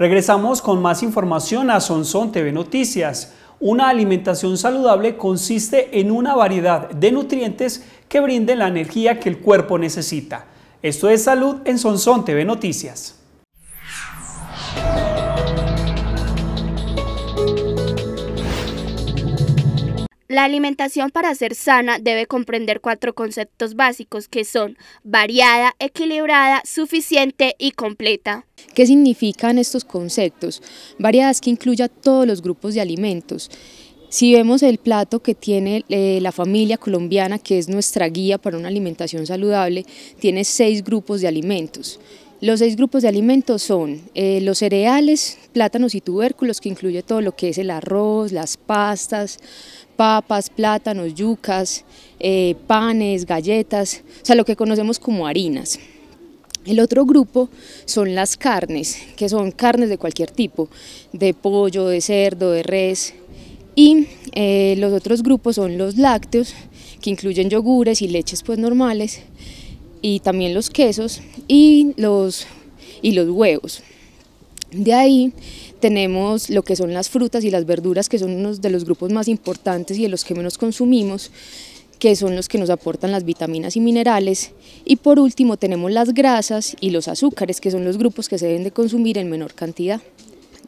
Regresamos con más información a Sonson TV Noticias. Una alimentación saludable consiste en una variedad de nutrientes que brinden la energía que el cuerpo necesita. Esto es Salud en Sonson TV Noticias. La alimentación para ser sana debe comprender cuatro conceptos básicos que son variada, equilibrada, suficiente y completa. ¿Qué significan estos conceptos? Variada es que incluya todos los grupos de alimentos. Si vemos el plato que tiene eh, la familia colombiana, que es nuestra guía para una alimentación saludable, tiene seis grupos de alimentos. Los seis grupos de alimentos son eh, los cereales, plátanos y tubérculos, que incluye todo lo que es el arroz, las pastas, papas, plátanos, yucas, eh, panes, galletas, o sea, lo que conocemos como harinas. El otro grupo son las carnes, que son carnes de cualquier tipo, de pollo, de cerdo, de res. Y eh, los otros grupos son los lácteos, que incluyen yogures y leches pues normales, y también los quesos y y los huevos. De ahí tenemos lo que son las frutas y las verduras, que son uno de los grupos más importantes y de los que menos consumimos, que son los que nos aportan las vitaminas y minerales. Y por último tenemos las grasas y los azúcares, que son los grupos que se deben de consumir en menor cantidad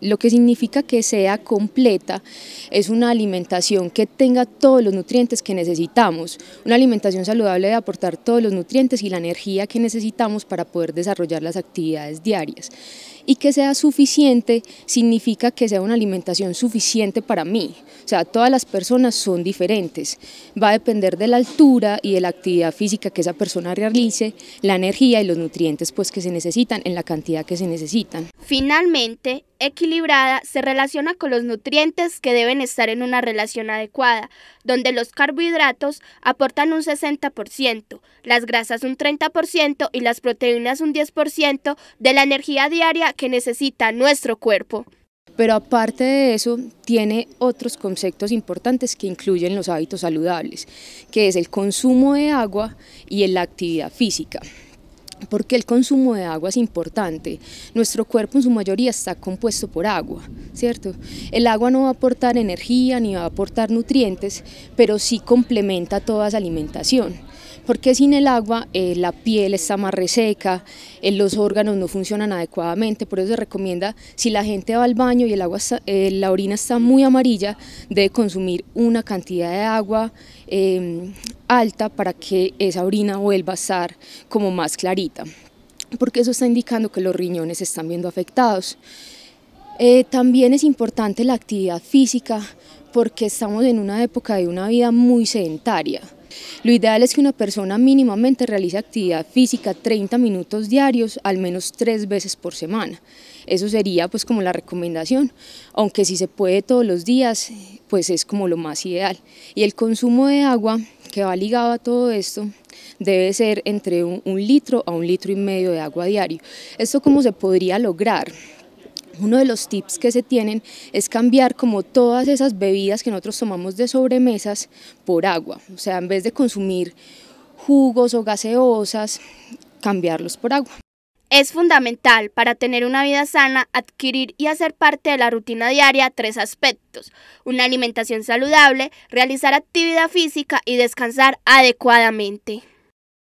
lo que significa que sea completa es una alimentación que tenga todos los nutrientes que necesitamos, una alimentación saludable de aportar todos los nutrientes y la energía que necesitamos para poder desarrollar las actividades diarias. Y que sea suficiente significa que sea una alimentación suficiente para mí, o sea, todas las personas son diferentes, va a depender de la altura y de la actividad física que esa persona realice, la energía y los nutrientes pues que se necesitan en la cantidad que se necesitan. Finalmente, equilibrada se relaciona con los nutrientes que deben estar en una relación adecuada, donde los carbohidratos aportan un 60%, las grasas un 30% y las proteínas un 10% de la energía diaria que necesita nuestro cuerpo. Pero aparte de eso, tiene otros conceptos importantes que incluyen los hábitos saludables, que es el consumo de agua y la actividad física porque el consumo de agua es importante. Nuestro cuerpo en su mayoría está compuesto por agua, ¿cierto? El agua no va a aportar energía ni va a aportar nutrientes, pero sí complementa toda esa alimentación. Porque sin el agua eh, la piel está más reseca, eh, los órganos no funcionan adecuadamente, por eso se recomienda si la gente va al baño y el agua eh, la orina está muy amarilla, debe consumir una cantidad de agua em, alta para que esa orina vuelva a estar como más clarita, porque eso está indicando que los riñones se están viendo afectados. Eh, también es importante la actividad física porque estamos en una época de una vida muy sedentaria. Lo ideal es que una persona mínimamente realice actividad física 30 minutos diarios, al menos tres veces por semana. Eso sería pues como la recomendación, aunque si se puede todos los días pues es como lo más ideal. Y el consumo de agua que va ligado a todo esto debe ser entre un, litro a un litro y medio de agua diario. ¿Esto cómo se podría lograr? Uno de los tips que se tienen es cambiar como todas esas bebidas que nosotros tomamos de sobremesas por agua. O sea, en vez de consumir jugos o gaseosas, cambiarlos por agua. Es fundamental para tener una vida sana adquirir y hacer parte de la rutina diaria tres aspectos. Una alimentación saludable, realizar actividad física y descansar adecuadamente.